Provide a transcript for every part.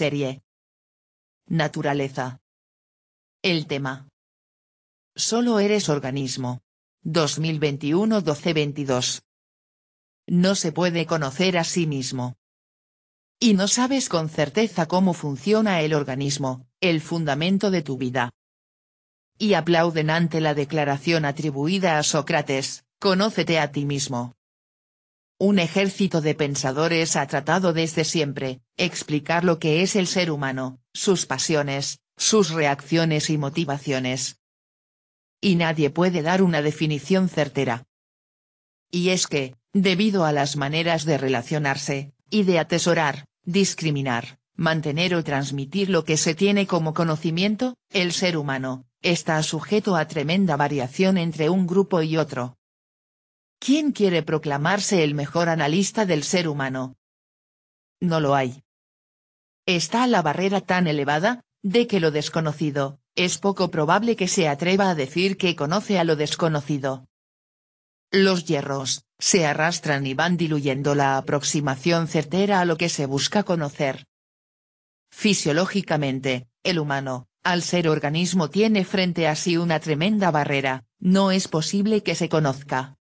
Serie. Naturaleza. El tema. Solo eres organismo. 2021 1222 No se puede conocer a sí mismo. Y no sabes con certeza cómo funciona el organismo, el fundamento de tu vida. Y aplauden ante la declaración atribuida a Sócrates, conócete a ti mismo. Un ejército de pensadores ha tratado desde siempre, explicar lo que es el ser humano, sus pasiones, sus reacciones y motivaciones. Y nadie puede dar una definición certera. Y es que, debido a las maneras de relacionarse, y de atesorar, discriminar, mantener o transmitir lo que se tiene como conocimiento, el ser humano, está sujeto a tremenda variación entre un grupo y otro. ¿Quién quiere proclamarse el mejor analista del ser humano? No lo hay. Está la barrera tan elevada, de que lo desconocido, es poco probable que se atreva a decir que conoce a lo desconocido. Los hierros, se arrastran y van diluyendo la aproximación certera a lo que se busca conocer. Fisiológicamente, el humano, al ser organismo tiene frente a sí una tremenda barrera, no es posible que se conozca.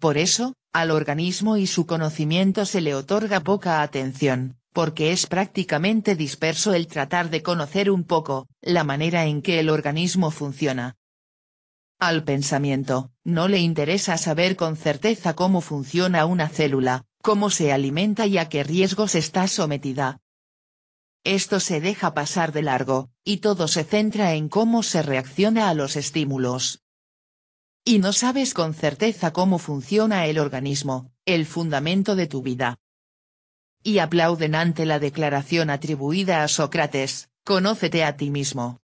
Por eso, al organismo y su conocimiento se le otorga poca atención, porque es prácticamente disperso el tratar de conocer un poco, la manera en que el organismo funciona. Al pensamiento, no le interesa saber con certeza cómo funciona una célula, cómo se alimenta y a qué riesgos está sometida. Esto se deja pasar de largo, y todo se centra en cómo se reacciona a los estímulos y no sabes con certeza cómo funciona el organismo, el fundamento de tu vida. Y aplauden ante la declaración atribuida a Sócrates, conócete a ti mismo.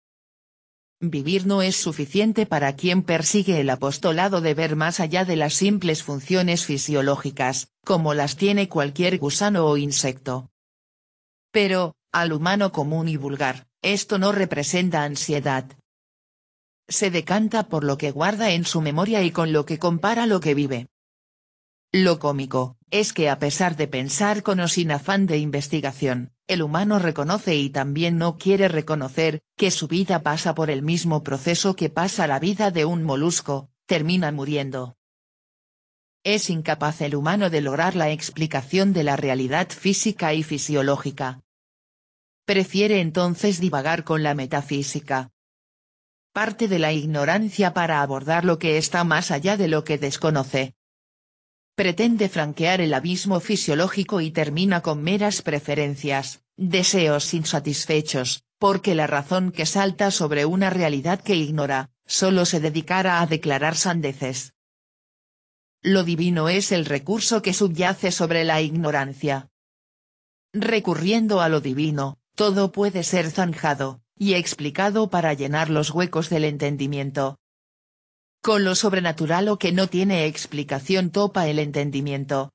Vivir no es suficiente para quien persigue el apostolado de ver más allá de las simples funciones fisiológicas, como las tiene cualquier gusano o insecto. Pero, al humano común y vulgar, esto no representa ansiedad, se decanta por lo que guarda en su memoria y con lo que compara lo que vive. Lo cómico, es que a pesar de pensar con o sin afán de investigación, el humano reconoce y también no quiere reconocer, que su vida pasa por el mismo proceso que pasa la vida de un molusco, termina muriendo. Es incapaz el humano de lograr la explicación de la realidad física y fisiológica. Prefiere entonces divagar con la metafísica, parte de la ignorancia para abordar lo que está más allá de lo que desconoce. Pretende franquear el abismo fisiológico y termina con meras preferencias, deseos insatisfechos, porque la razón que salta sobre una realidad que ignora, solo se dedicará a declarar sandeces. Lo divino es el recurso que subyace sobre la ignorancia. Recurriendo a lo divino, todo puede ser zanjado y explicado para llenar los huecos del entendimiento. Con lo sobrenatural o que no tiene explicación topa el entendimiento.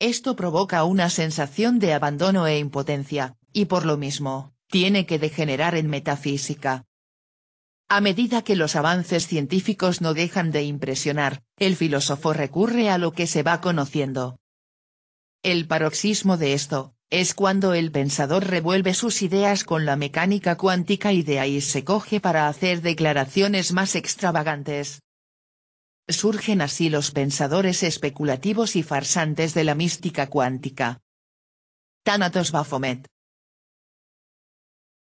Esto provoca una sensación de abandono e impotencia, y por lo mismo, tiene que degenerar en metafísica. A medida que los avances científicos no dejan de impresionar, el filósofo recurre a lo que se va conociendo. El paroxismo de esto, es cuando el pensador revuelve sus ideas con la mecánica cuántica y de ahí se coge para hacer declaraciones más extravagantes. Surgen así los pensadores especulativos y farsantes de la mística cuántica. Thanatos Baphomet